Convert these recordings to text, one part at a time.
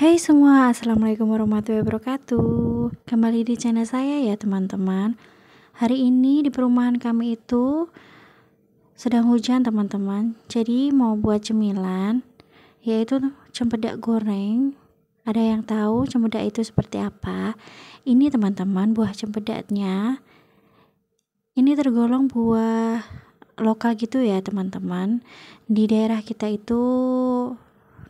Hai hey semua, Assalamualaikum warahmatullahi wabarakatuh Kembali di channel saya ya teman-teman Hari ini di perumahan kami itu Sedang hujan teman-teman Jadi mau buat cemilan Yaitu cempedak goreng Ada yang tahu cempedak itu seperti apa? Ini teman-teman buah cempedaknya Ini tergolong buah lokal gitu ya teman-teman Di daerah kita itu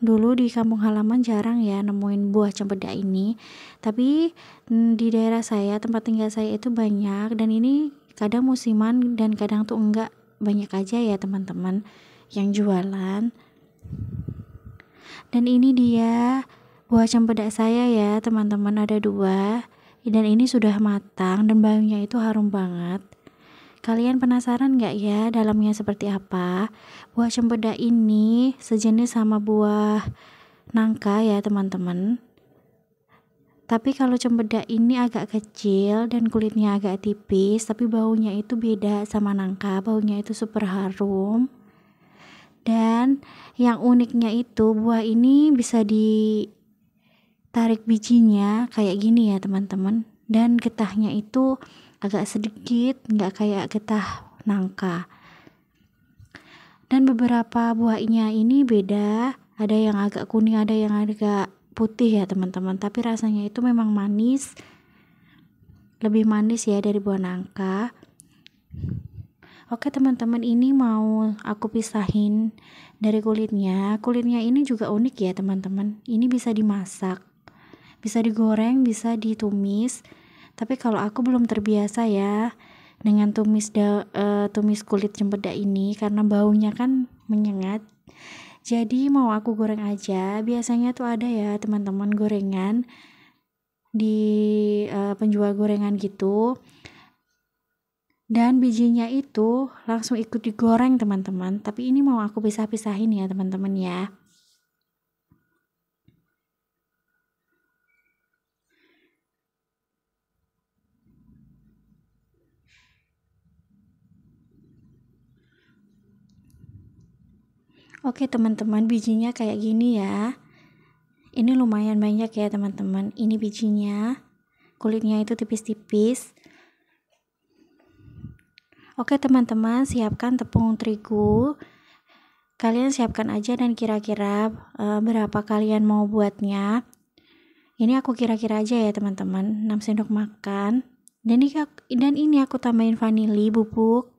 dulu di kampung halaman jarang ya nemuin buah cempedak ini tapi mm, di daerah saya tempat tinggal saya itu banyak dan ini kadang musiman dan kadang tuh enggak banyak aja ya teman-teman yang jualan dan ini dia buah cempedak saya ya teman-teman ada dua dan ini sudah matang dan baunya itu harum banget Kalian penasaran nggak ya dalamnya seperti apa? Buah cempeda ini sejenis sama buah nangka ya teman-teman. Tapi kalau cempeda ini agak kecil dan kulitnya agak tipis, tapi baunya itu beda sama nangka. Baunya itu super harum. Dan yang uniknya itu buah ini bisa ditarik bijinya kayak gini ya, teman-teman. Dan getahnya itu agak sedikit nggak kayak getah nangka dan beberapa buahnya ini beda ada yang agak kuning ada yang agak putih ya teman-teman tapi rasanya itu memang manis lebih manis ya dari buah nangka oke teman-teman ini mau aku pisahin dari kulitnya kulitnya ini juga unik ya teman-teman ini bisa dimasak bisa digoreng bisa ditumis tapi kalau aku belum terbiasa ya dengan tumis da, uh, tumis kulit cempedak ini karena baunya kan menyengat. Jadi mau aku goreng aja. Biasanya tuh ada ya teman-teman gorengan di uh, penjual gorengan gitu. Dan bijinya itu langsung ikut digoreng teman-teman. Tapi ini mau aku pisah-pisahin ya teman-teman ya. Oke teman-teman, bijinya kayak gini ya. Ini lumayan banyak ya teman-teman. Ini bijinya, kulitnya itu tipis-tipis. Oke teman-teman, siapkan tepung terigu. Kalian siapkan aja dan kira-kira e, berapa kalian mau buatnya. Ini aku kira-kira aja ya teman-teman, 6 sendok makan. Dan ini, dan ini aku tambahin vanili bubuk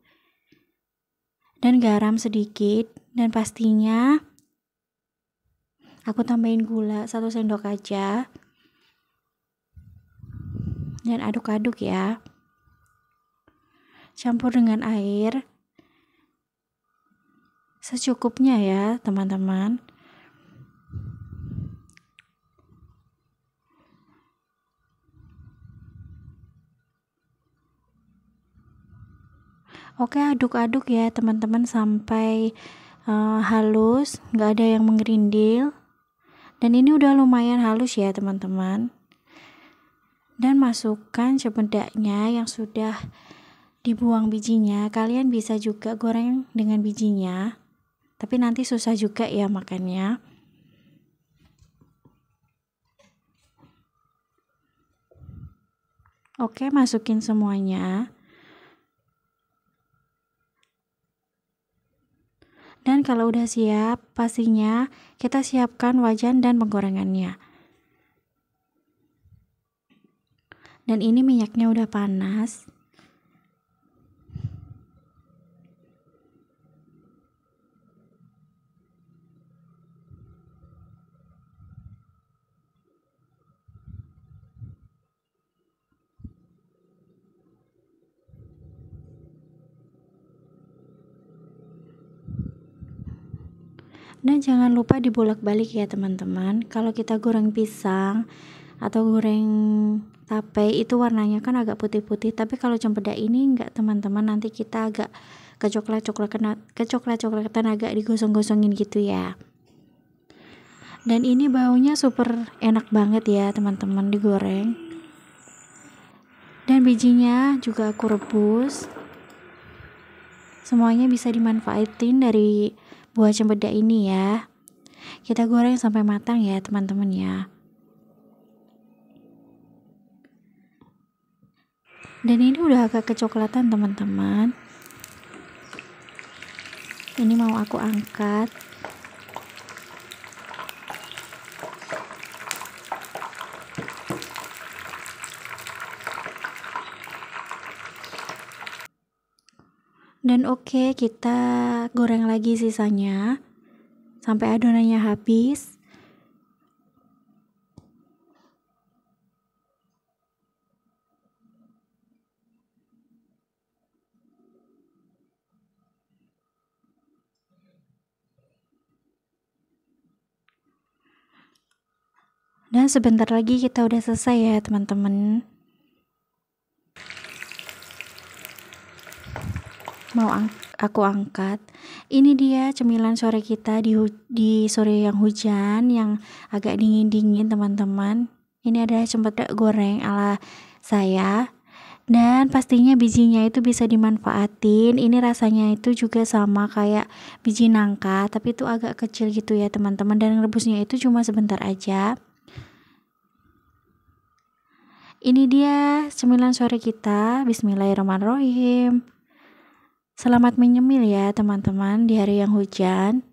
dan garam sedikit dan pastinya aku tambahin gula satu sendok aja dan aduk-aduk ya campur dengan air secukupnya ya teman-teman oke aduk-aduk ya teman-teman sampai uh, halus nggak ada yang menggerindil dan ini udah lumayan halus ya teman-teman dan masukkan cemedaknya yang sudah dibuang bijinya kalian bisa juga goreng dengan bijinya tapi nanti susah juga ya makannya Oke, masukin semuanya. Dan kalau udah siap, pastinya kita siapkan wajan dan penggorengannya. Dan ini minyaknya udah panas. Dan jangan lupa dibolak-balik ya teman-teman. Kalau kita goreng pisang atau goreng tape itu warnanya kan agak putih-putih, tapi kalau cempedak ini enggak teman-teman, nanti kita agak kecoklat coklat kena kecoklat coklat-coklatan agak digosong-gosongin gitu ya. Dan ini baunya super enak banget ya teman-teman digoreng. Dan bijinya juga aku rebus semuanya bisa dimanfaatin dari buah cempedak ini ya. Kita goreng sampai matang ya teman-teman ya. Dan ini udah agak kecoklatan teman-teman. Ini mau aku angkat Dan oke, okay, kita goreng lagi sisanya sampai adonannya habis. Dan sebentar lagi kita udah selesai ya teman-teman. mau ang aku angkat. Ini dia cemilan sore kita di di sore yang hujan yang agak dingin-dingin, teman-teman. Ini ada cempedak goreng ala saya. Dan pastinya bijinya itu bisa dimanfaatin. Ini rasanya itu juga sama kayak biji nangka, tapi itu agak kecil gitu ya, teman-teman. Dan rebusnya itu cuma sebentar aja. Ini dia cemilan sore kita. Bismillahirrahmanirrahim. Selamat menyemil ya teman-teman di hari yang hujan.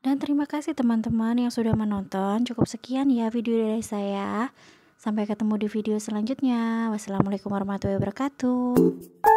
Dan terima kasih teman-teman yang sudah menonton. Cukup sekian ya video dari saya. Sampai ketemu di video selanjutnya. Wassalamualaikum warahmatullahi wabarakatuh.